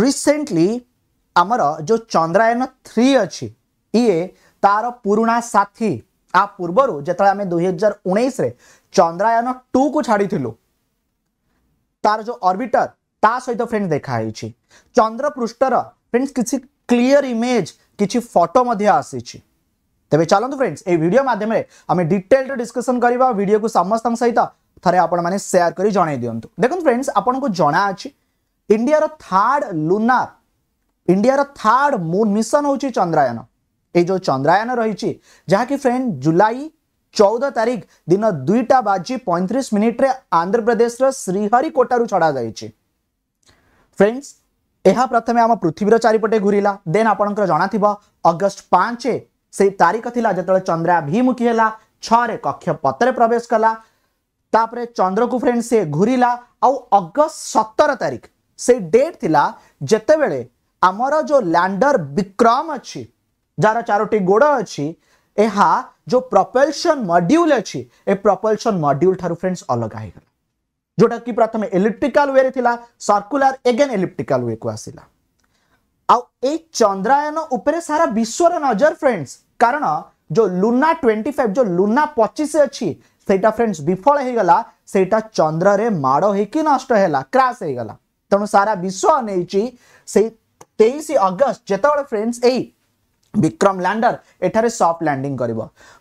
recently ଆମର ଯେଉଁ Chandrayaan three ଅଛି ଇଏ ତାର ପୁରୁଣା ସାଥୀ ଆ ପୂର୍ବରୁ ଯେତେବେଳେ ଆମେ ଦୁଇ ହଜାର ଉଣେଇଶରେ ଚନ୍ଦ୍ରାୟନ ଟୁକୁ ଛାଡ଼ିଥିଲୁ ତାର ଯେଉଁ ଅର୍ବିଟର ତା ସହିତ ଫ୍ରେଣ୍ଡ ଦେଖାହେଇଛି ଚନ୍ଦ୍ରପୃଷ୍ଠର ଫ୍ରେଣ୍ଡସ୍ କିଛି କ୍ଲିଅର ଇମେଜ୍ କିଛି ଫଟୋ ମଧ୍ୟ ଆସିଛି ତେବେ ଚାଲନ୍ତୁ ଫ୍ରେଣ୍ଡସ୍ ଏହି ଭିଡ଼ିଓ ମାଧ୍ୟମରେ ଆମେ ଡିଟେଲ୍ରେ ଡିସ୍କସନ୍ କରିବା ଭିଡ଼ିଓକୁ ସମସ୍ତଙ୍କ ସହିତ ଥରେ ଆପଣମାନେ ସେୟାର କରି ଜଣାଇ ଦିଅନ୍ତୁ ଦେଖନ୍ତୁ ଫ୍ରେଣ୍ଡସ୍ ଆପଣଙ୍କୁ ଜଣାଅଛି India third lunar India third moon mission हूँ चंद्रायन यो चंद्रायन रही जहाँकि फ्रेंड जुलाई चौदह तारीख दिन दुईटा बाजी पैंतीस मिनिट्रे आंध्र प्रदेश श्रीहरिकोटू छड़ा जा फ्रेंड्स यह प्रथम आम पृथ्वीर चारिपटे घूरला देन आपंकर जना थ अगस्ट पांच से तारीख थी जो चंद्राभिमुखी है छे कक्ष पतरे प्रवेश कला चंद्र को फ्रेंड्स से घूरला आउ अगस्ट सतर तारीख से डेट थी जत्ते बड़े आमर जो लैंडर विक्रम अच्छी जार चारोटी गोड़ अच्छी एहा जो प्रोपल्शन मड्यूल अच्छी ए प्रोपल्शन मॉड्यूल थारु फ्रेंड्स अलग है जोटा कि प्रथम एलिप्टिकल वे रे थिला सर्कुलर अगेन एलिप्टिकल वे को आसिला आ ए चंद्रयान सारा विश्व नजर फ्रेंड्स कारण जो लुना ट्वेंटी फाइव जो लुना 25 अछि सेटा फ्रेंड्स विफल हो गला सेटा चंद्र रे माड़ो हे कि नष्ट हेला क्रैश तेणु सारा विश्व नहीं तेईस अगस्ट जो फ्रेंड्स यही विक्रम लैंडर एटारे सफ्ट लैंडिंग कर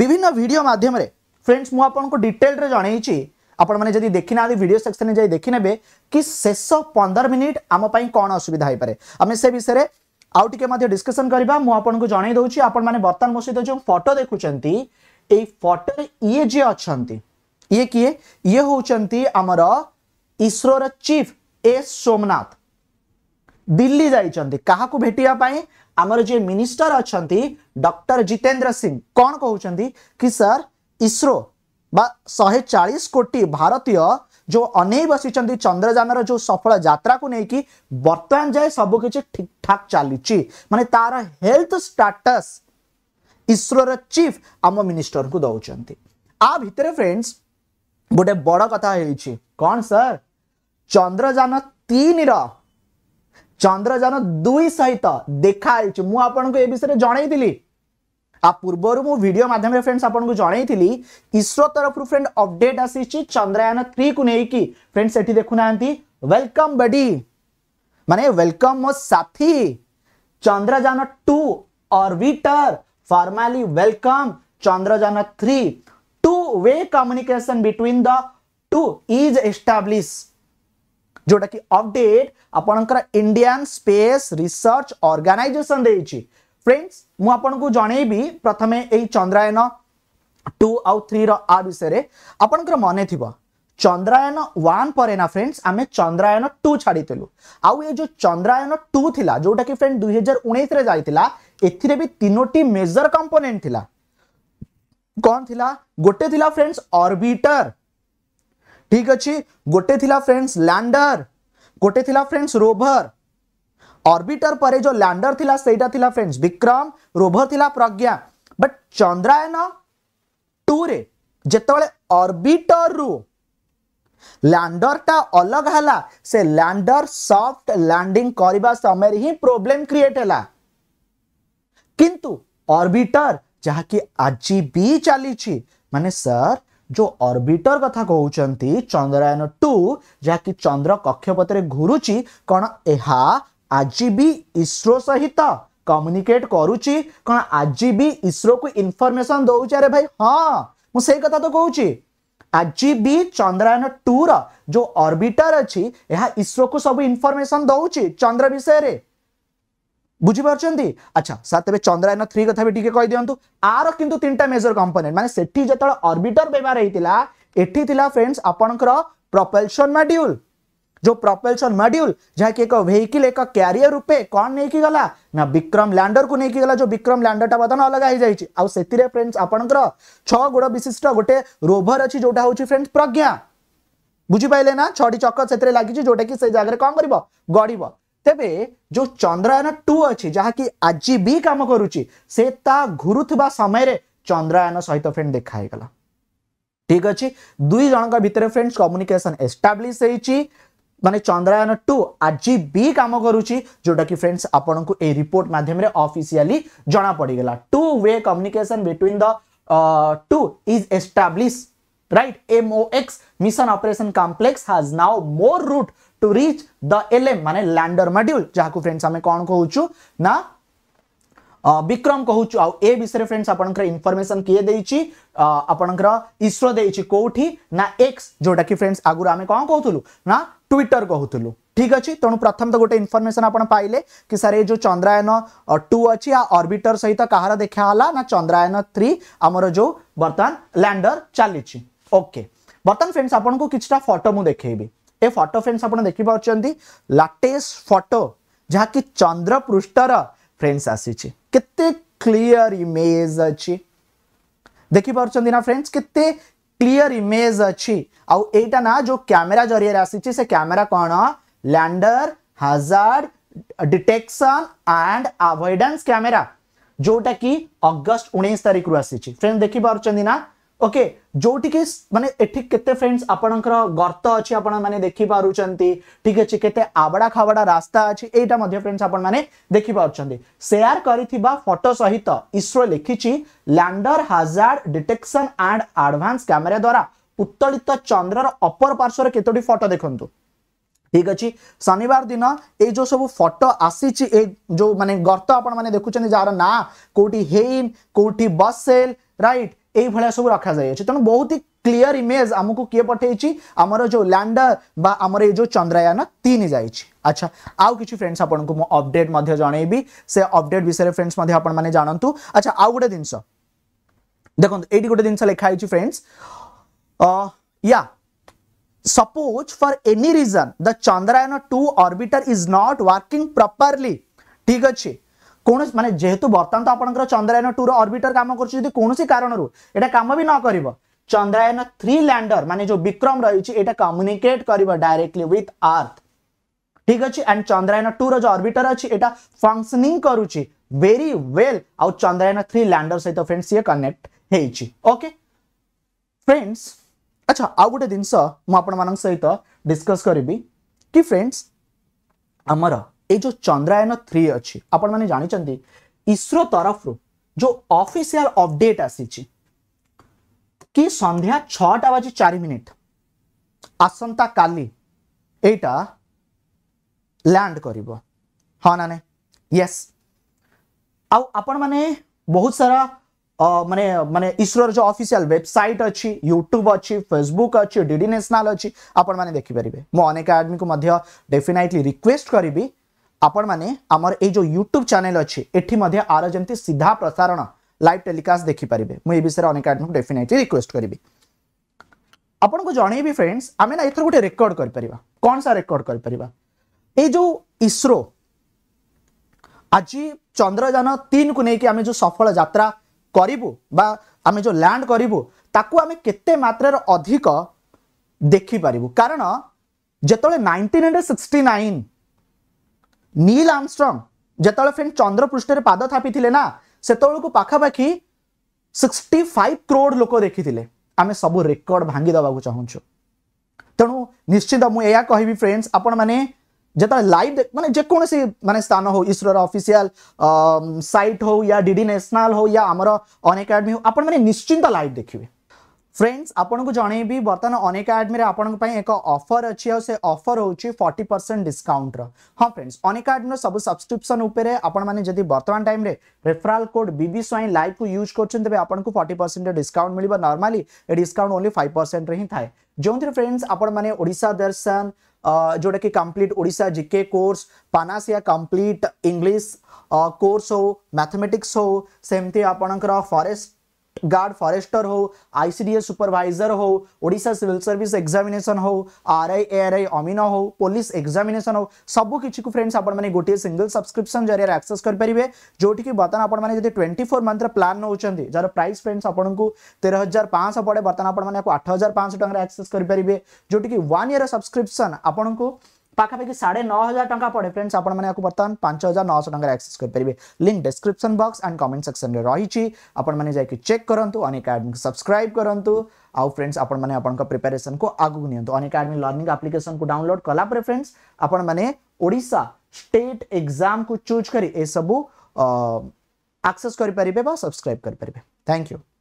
विभिन्न भिडियो मध्यम फ्रेंड्स मुझको डिटेल जनई आपने देखी ना भिड सेक्शन में जा देखने कि शेष पंदर मिनिट आम कौन असुविधा हो पाए आम से विषय में आउ टे डिस्कसन करवा मुझक जनई आपने बर्तमान मो सहित जो फटो देखुं यटो ये जी अच्छा ये किए ये हूँ आमर इसरो चिफ एस सोमनाथ दिल्ली जाइंट क्या भेटापी आमर जे मिनिस्टर अच्छा डक्टर जितेंद्र सिंह कौन कहते कि सर इसरो शहे चालीस कोटी भारतीय जो अनई बसी चंद्र चंद्रजान जो सफल जात्रा को लेकिन बर्तमान जाए सबकि ठीक ठाक चली मान तार हेल्थ स्टाटस इसरो चीफ आम मिनिस्टर को दौर आ भितर फ्रेंड्स गोटे बड़ कथा कौन सर चंद्रजान तीन रंद्रजान दुई सहित देखाई मुझे ये जनईदी आ पूर्वर मुडियो मध्यम फ्रेंड्स आपको जनईली इसरो तरफ फ्रेंड अपडेट आसी चंद्रयान थ्री को लेकिन फ्रेंड्स ये देखुना वेलकम बडी माने वेलकम मो साथी Chandrayaan two orbiter formally welcome Chandrayaan three two way communication between the two is establish जोटा कि अपडेट आपणकर इंडियन स्पेस रिसर्च ऑर्गेनाइजेशन देइछि फ्रेंड्स मु आपन को जणेबी प्रथमे एई चंद्रयान 2 आउ 3 रो आ विषय रे आपणकर मने थिबो चंद्रयान 1 परे ना फ्रेंड्स आमे चंद्रयान 2 छाडीतिलु आउ ए जो चंद्रयान 2 थिला जोटा कि फ्रेंड 2019 रे जाईतिला एथिरे भी तीनोटी मेजर कंपोनेंट थिला कौन थिला गोटे थिला फ्रेंड्स ऑर्बिटर ठीक अच्छे गोटे फ्रेंड्स लैंडर गोटे फ्रेंड्स रोभर अर्बिटर पर जो लैंडर थिला सेटा थिला फ्रेंड्स विक्रम रोभर थी प्रज्ञा बट चंद्रायन टू रे जेतवळे ऑर्बिटर रु लैंडर टा अलग हला से लैंडर सॉफ्ट लैंडिंग करबा समय ही प्रॉब्लम क्रिएट हला किंतु ऑर्बिटर जहा की आज भी चली छी माने सर जो अर्बिटर कथा कहते चंद्रयन टू जहाँ कि चंद्र कक्षपथ घूरुची कौन यह आज भी इसरो सहित कम्युनिकेट करुची कौन आज भी इसरो को इनफर्मेसन दौच अरे भाई हाँ मुझे कथा तो कहि आज भी चंद्रयन टूर जो अर्बिटर अच्छी इसरो को सब इनफर्मेसन दौर चंद्र विषय में বুঝিপারুচ্ছেন আচ্ছা সার তেমন চন্দ্রায়ন থ্রি কথা বি টিকি কইদিও আর কিন্তু তিনটা মেজর কম্পোনেন্ট মানে সেটি যেত অর্বিটর ব্যবহার হয়েছিল এটি লা ফ্রেন্ডস আপনার প্রপেলসন মড্यूल जो प्रपेलसन मड्यूल जहाँकि एक व्हीकल एक क्यारियर रूपे कौन नहीं गला ना विक्रम लैंडर को नहीं गला जो विक्रम लैंडर टा बदन अलग हो जाइए आउ से फ्रेंड्स आपणकर छ गोड़ विशिष्ट गोटे रोभर अच्छी जोटा हूँ फ्रेंड्स प्रज्ञा बुझीपारे ना छटी चक से लगी जोटा कि से जगह कौन कर गड़ तेरे जो चंद्रयान टू अच्छी जहाँकि आज भी कम कर समय चंद्रयान सहित फ्रेंड देखाईगला ठीक अच्छे दुई जन भितर फ्रेंड्स कम्युनिकेशन एस्टाब्लीश हो मानते चंद्रयान टू आज भी कम कर फ्रेंड्स आपन को ये रिपोर्ट मध्यम अफिसीयली जना पड़गला two way communication between the two is establish right MOX mission operation complex has now more route to reach the LM माने लैंडर मॉड्यूल जहाँ फ्रेंड्स हमें कौन कहो ना विक्रम कहो चु आउ फ्रेंड्स अपन कर किए दे ची इसरो दे ना एक्स जोड़ा की फ्रेंड्स आगुर हमें कौन कहो ना ट्विटर कहो ठीक अच्छे तेणु प्रथम तो गोटे इनफर्मेसन आपले सर ये जो चंद्रायन टू अच्छी अर्बिटर सहित कह देखाला ना चंद्रायन थ्री आमर जो बर्तमान लैंडर चली बर्तमान फ्रेंड्स आपको किटा फटो मुझे देखेबी ए फोटो फ्रेंड्स आप देख पाँच लाटेस्ट फोटो जहाँकि चंद्र पृष्ठर फ्रेंड्स आसी क्लीयर इमेज अच्छी देखिपना फ्रेंड्स के क्लीयर इमेज अच्छी आईटा ना जो क्यमेरा जरिए आसी क्यमेरा कौन लैंडर हजार डिटेक्शन एंड अवॉइडेंस कैमरा जोटा कि अगस्ट उन्नीस तारीख रु आसी फ्रेंड्स देखिपना ଓକେ ଯୋଉଠିକି ମାନେ ଏଠି କେତେ ଫ୍ରେଣ୍ଡସ୍ ଆପଣଙ୍କର ଗର୍ତ୍ତ ଅଛି ଆପଣମାନେ ଦେଖିପାରୁଛନ୍ତି ଠିକ୍ ଅଛି କେତେ ଆବଡ଼ା ଖାବଡ଼ା ରାସ୍ତା ଅଛି ଏଇଟା ମଧ୍ୟ ଫ୍ରେଣ୍ଡସ୍ ଆପଣମାନେ ଦେଖିପାରୁଛନ୍ତି ସେୟାର କରିଥିବା ଫଟୋ ସହିତ ଇସ୍ରୋ ଲେଖିଛି lander hazard detection and advance camera ଦ୍ୱାରା ଉତ୍ତୋଳିତ ଚନ୍ଦ୍ରର ଅପର ପାର୍ଶ୍ୱରେ କେତୋଟି ଫଟୋ ଦେଖନ୍ତୁ ଠିକ୍ ଅଛି ଶନିବାର ଦିନ ଏଇ ଯେଉଁ ସବୁ ଫଟୋ ଆସିଛି ଏ ଯେଉଁ ମାନେ ଗର୍ତ୍ତ ଆପଣମାନେ ଦେଖୁଛନ୍ତି ଯାହାର ନାଁ କୋଉଠି ହେଇନ୍ କୋଉଠି ବସେଲ ରାଇଟ୍ এইভাবে সব রাখা যাই তেমন বহুত হি ক্লিয়ার ইমেজ আমি কিয়ে পঠাইছি আমার যে ল্যান্ডার বা আমার এই যে চন্দ্রায়ান তিন যাই আচ্ছা আউ কিছু ফ্রেন্ডস আপনার মু অপডেট জনাইবি সে অপডেট বিষয়ে ফ্রেন্ডস আপনার মানে জানতু আচ্ছা আউ গোটে জিনিস দেখুন এইটি গোটে জিনিস লেখা হয়েছে ফ্রেন্ডস ইয়া suppose for any reason the chandrayana 2 orbiter is not working properly ठीक अच्छे কোন মানে যেহেতু বর্তমান তো আপনার চন্দ্রায়ন টু অর্বিটর কাম করছে যদি কোণী কারণ এটা কাম বি ন করব চন্দ্রায়ন থ্রি ল্যান্ডর মানে যে বিক্রম রয়েছে এটা কম্যুনিকেট করব ডাইরেক্টলি উইথ আর্থ ঠিক আছে এন্ড চন্দ্রায়ন টু র যে অর্বিটর আছে এটা ফংশনিং করুচি ভেরি ওয়েল আউ চন্দ্রায়ন থ্রি ল্যান্ডর সহিত ফ্রেন্ডস ইয়ে কনেক্ট হয়েছি ওকে ফ্রেন্ডস আচ্ছা আউ গোটে জিনিস মু আপনার সহিত ডিসকস করবি কি ফ্রেন্ডস আমার जो चंद्रायन थ्री अच्छी आप जानते इसरो तरफ जो ऑफिशियल अपडेट आसी कि सन्ध्या छटा बाजी चार मिनिट आसंता काली एटा लैंड कर हाँ ना यस आउ आपण माने बहुत सारा माने माने इसरो जो ऑफिशियल वेबसाइट अच्छी यूट्यूब अच्छी फेसबुक अच्छी डीडी नेशनल अच्छी आपण माने देखि परिबे अनेक आदमी को डेफिनेटली रिक्वेस्ट करबी ଆପଣମାନେ ଆମର ଏଇ ଯେଉଁ ୟୁଟ୍ୟୁବ୍ ଚ୍ୟାନେଲ୍ ଅଛି ଏଠି ମଧ୍ୟ ଆର ଯେମିତି ସିଧା ପ୍ରସାରଣ ଲାଇଭ୍ ଟେଲିକାଷ୍ଟ ଦେଖିପାରିବେ ମୁଁ ଏ ବିଷୟରେ ଅନେକ ଆଡ଼ଙ୍କୁ ଡେଫିନେଟଲି ରିକ୍ୱେଷ୍ଟ କରିବି ଆପଣଙ୍କୁ ଜଣେଇବି ଫ୍ରେଣ୍ଡସ୍ ଆମେ ନା ଏଥର ଗୋଟେ ରେକର୍ଡ଼ କରିପାରିବା କ'ଣ ସାର୍ ରେକର୍ଡ଼ କରିପାରିବା ଏଇ ଯେଉଁ ଇସ୍ରୋ ଆଜି ଚନ୍ଦ୍ରଯାନ ତିନିକୁ ନେଇକି ଆମେ ଯେଉଁ ସଫଳ ଯାତ୍ରା କରିବୁ ବା ଆମେ ଯେଉଁ ଲ୍ୟାଣ୍ଡ କରିବୁ ତାକୁ ଆମେ କେତେ ମାତ୍ରାରେ ଅଧିକ ଦେଖିପାରିବୁ କାରଣ ଯେତେବେଳେ nineteen hundred sixty nine Neil Armstrong ଯେତେବେଳେ ଫ୍ରେଣ୍ଡ ଚନ୍ଦ୍ର ପୃଷ୍ଠରେ ପାଦ ଥାପିଥିଲେ ନା ସେତେବେଳକୁ ପାଖାପାଖି ସିକ୍ସଟି ଫାଇଭ କ୍ରୋଡ଼ ଲୋକ ଦେଖିଥିଲେ ଆମେ ସବୁ ରେକର୍ଡ ଭାଙ୍ଗିଦେବାକୁ ଚାହୁଁଛୁ ତେଣୁ ନିଶ୍ଚିତ ମୁଁ ଏହା କହିବି ଫ୍ରେଣ୍ଡସ୍ ଆପଣମାନେ ଯେତେବେଳେ ଲାଇଭ୍ ମାନେ ଯେକୌଣସି ମାନେ ସ୍ଥାନ ହଉ ଇସ୍ରୋର ଅଫିସିଆଲ ସାଇଟ୍ ହଉ ୟା ଡିଡି ନ୍ୟାସନାଲ ହଉ ୟା ଆମର ଅନ୍ ଏକାଡେମୀ ହଉ ଆପଣମାନେ ନିଶ୍ଚିନ୍ତ ଲାଇଭ୍ ଦେଖିବେ फ्रेंड्स आपको जन बर्तमान अनेक आडमी आप एक अफर अच्छी से अफर हाँ, हो फर्टी परसेंट डिस्काउंट हाँ फ्रेंड्स अनेक आडमी सब सब्सक्रिप्सन आपण जब बर्तमान टाइम रेफराल कोड बी स्वाई लाइव को यूज तेज आपको फर्टी परसेंट डिस्काउंट मिले normally discount only five percent रही था जो फ्रेंड्स आपशा दर्शन जोटा कि कंप्लीट ओडा जिके कोर्स पानासिया कंप्लीट इंग्लीश कोर्स हो मैथमेटिक्स हो सेमती आपणकर फरेस्ट गार्ड फॉरेस्टर हो आईसीडीएस सुपरवाइजर हो ओडिशा सिविल सर्विस एग्जामिनेशन हो आरआई एआरआई अमिना हो पुलिस एग्जामिनेशन हो सब कि फ्रेंड्स आपने गोटे सिंगल सब्सक्रिप्शन जरिए एक्सेस करेंगे जोटि कि बर्तमान आप ट्वेंटी फोर मंथ्र प्लान नौकर जार प्राइस फ्रेंड्स आपको तेरह हजार पाँच पड़े बर्तन आप आठ हजार पाँच टकर एक्सेस करेंगे जोटि कि वन इयर सब्सक्रिप्शन आपको पाखापाखि साढ़े नौ हजार टाँग पड़े फ्रेंड्स आपने पांच हजार नौश टाँग एक्सेस करेंगे link description box and comment section में रही आपने जाकि चेक करूँ अनकाडमी सब्सक्राइब करूँ आउ फ्रेंड्स आपने प्रिपेरेसन को आगे निनकाडमी लर्णिंग आप्लिकेसन को डाउनलोड कला फ्रेंड्स आपशा स्टेट एक्जाम को चूज कर सबू आक्से सब्सक्राइब करें थैंक यू